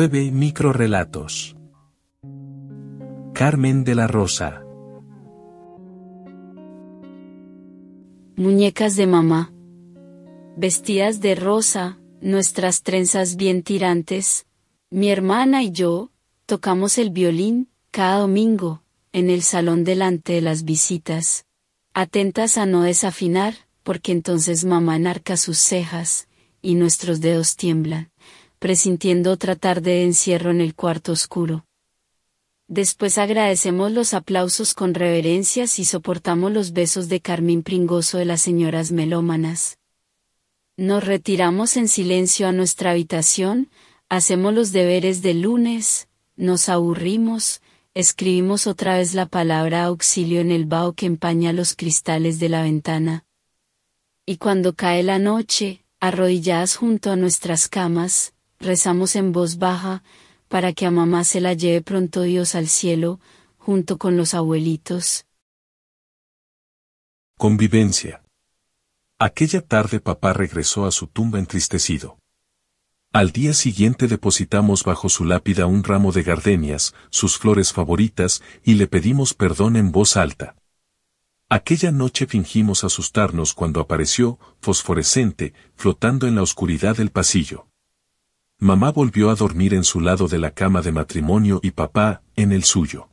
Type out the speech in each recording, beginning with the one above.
9 microrelatos. Carmen de la Rosa. Muñecas de mamá. Vestidas de rosa, nuestras trenzas bien tirantes, mi hermana y yo, tocamos el violín, cada domingo, en el salón delante de las visitas. Atentas a no desafinar, porque entonces mamá enarca sus cejas, y nuestros dedos tiemblan presintiendo otra tarde de encierro en el cuarto oscuro. Después agradecemos los aplausos con reverencias y soportamos los besos de Carmín Pringoso de las señoras melómanas. Nos retiramos en silencio a nuestra habitación, hacemos los deberes del lunes, nos aburrimos, escribimos otra vez la palabra auxilio en el vaho que empaña los cristales de la ventana. Y cuando cae la noche, arrodilladas junto a nuestras camas, Rezamos en voz baja, para que a mamá se la lleve pronto Dios al cielo, junto con los abuelitos. Convivencia. Aquella tarde papá regresó a su tumba entristecido. Al día siguiente depositamos bajo su lápida un ramo de gardenias, sus flores favoritas, y le pedimos perdón en voz alta. Aquella noche fingimos asustarnos cuando apareció, fosforescente, flotando en la oscuridad del pasillo. Mamá volvió a dormir en su lado de la cama de matrimonio y papá, en el suyo.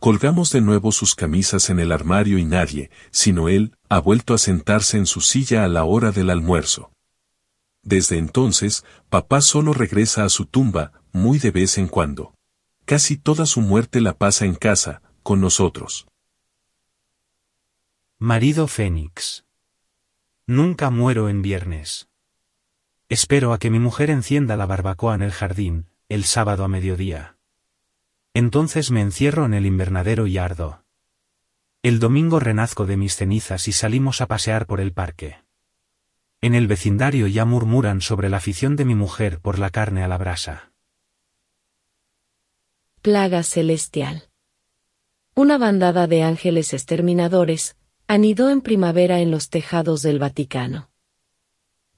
Colgamos de nuevo sus camisas en el armario y nadie, sino él, ha vuelto a sentarse en su silla a la hora del almuerzo. Desde entonces, papá solo regresa a su tumba, muy de vez en cuando. Casi toda su muerte la pasa en casa, con nosotros. Marido Fénix. Nunca muero en viernes. Espero a que mi mujer encienda la barbacoa en el jardín, el sábado a mediodía. Entonces me encierro en el invernadero y ardo. El domingo renazco de mis cenizas y salimos a pasear por el parque. En el vecindario ya murmuran sobre la afición de mi mujer por la carne a la brasa. Plaga celestial. Una bandada de ángeles exterminadores anidó en primavera en los tejados del Vaticano.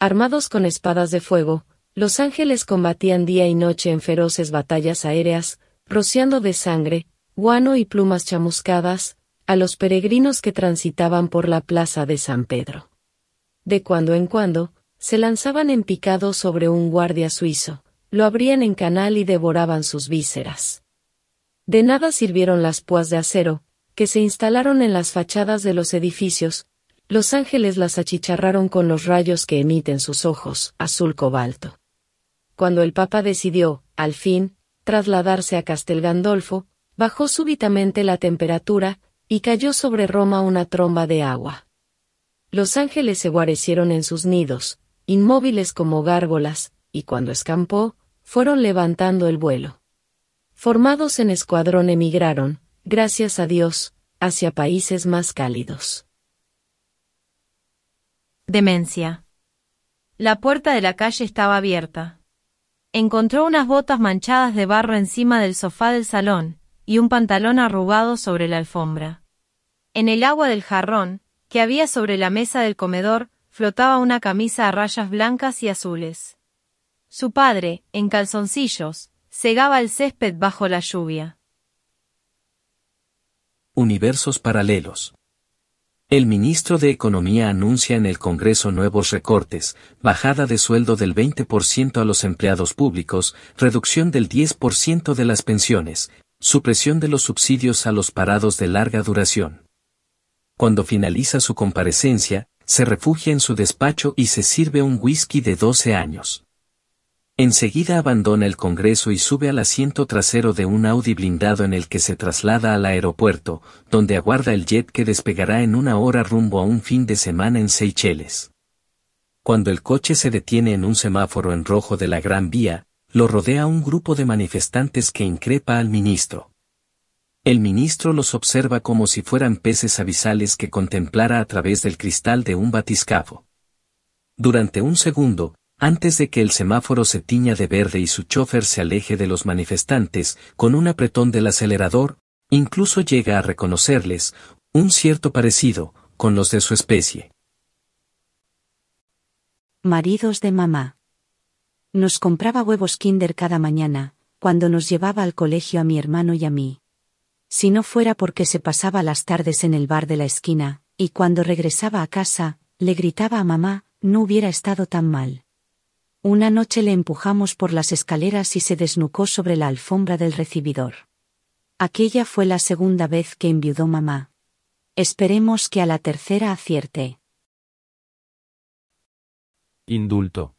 Armados con espadas de fuego, los ángeles combatían día y noche en feroces batallas aéreas, rociando de sangre, guano y plumas chamuscadas, a los peregrinos que transitaban por la plaza de San Pedro. De cuando en cuando, se lanzaban en picado sobre un guardia suizo, lo abrían en canal y devoraban sus vísceras. De nada sirvieron las púas de acero, que se instalaron en las fachadas de los edificios, los ángeles las achicharraron con los rayos que emiten sus ojos, azul cobalto. Cuando el Papa decidió, al fin, trasladarse a Castel Gandolfo, bajó súbitamente la temperatura, y cayó sobre Roma una tromba de agua. Los ángeles se guarecieron en sus nidos, inmóviles como gárgolas, y cuando escampó, fueron levantando el vuelo. Formados en escuadrón emigraron, gracias a Dios, hacia países más cálidos. Demencia. La puerta de la calle estaba abierta. Encontró unas botas manchadas de barro encima del sofá del salón, y un pantalón arrugado sobre la alfombra. En el agua del jarrón, que había sobre la mesa del comedor, flotaba una camisa a rayas blancas y azules. Su padre, en calzoncillos, cegaba el césped bajo la lluvia. Universos paralelos. El ministro de Economía anuncia en el Congreso nuevos recortes, bajada de sueldo del 20% a los empleados públicos, reducción del 10% de las pensiones, supresión de los subsidios a los parados de larga duración. Cuando finaliza su comparecencia, se refugia en su despacho y se sirve un whisky de 12 años. Enseguida abandona el Congreso y sube al asiento trasero de un Audi blindado en el que se traslada al aeropuerto, donde aguarda el jet que despegará en una hora rumbo a un fin de semana en Seychelles. Cuando el coche se detiene en un semáforo en rojo de la Gran Vía, lo rodea un grupo de manifestantes que increpa al ministro. El ministro los observa como si fueran peces abisales que contemplara a través del cristal de un batiscafo. Durante un segundo, antes de que el semáforo se tiña de verde y su chofer se aleje de los manifestantes, con un apretón del acelerador, incluso llega a reconocerles, un cierto parecido, con los de su especie. Maridos de mamá. Nos compraba huevos kinder cada mañana, cuando nos llevaba al colegio a mi hermano y a mí. Si no fuera porque se pasaba las tardes en el bar de la esquina, y cuando regresaba a casa, le gritaba a mamá, no hubiera estado tan mal. Una noche le empujamos por las escaleras y se desnucó sobre la alfombra del recibidor. Aquella fue la segunda vez que enviudó mamá. Esperemos que a la tercera acierte. Indulto.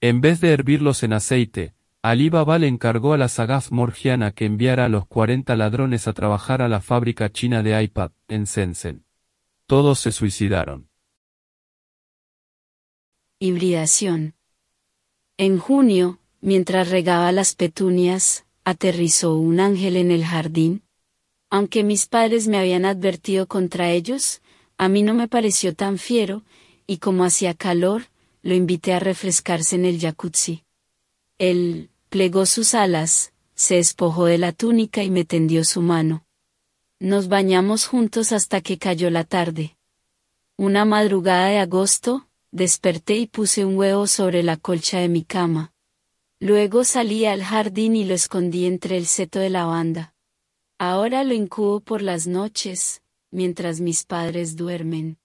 En vez de hervirlos en aceite, Ali Baba le encargó a la sagaz morgiana que enviara a los 40 ladrones a trabajar a la fábrica china de iPad, en Sensen. Todos se suicidaron. Hibridación. En junio, mientras regaba las petunias, aterrizó un ángel en el jardín. Aunque mis padres me habían advertido contra ellos, a mí no me pareció tan fiero, y como hacía calor, lo invité a refrescarse en el jacuzzi. Él plegó sus alas, se despojó de la túnica y me tendió su mano. Nos bañamos juntos hasta que cayó la tarde. Una madrugada de agosto, Desperté y puse un huevo sobre la colcha de mi cama. Luego salí al jardín y lo escondí entre el seto de lavanda. Ahora lo incubo por las noches, mientras mis padres duermen.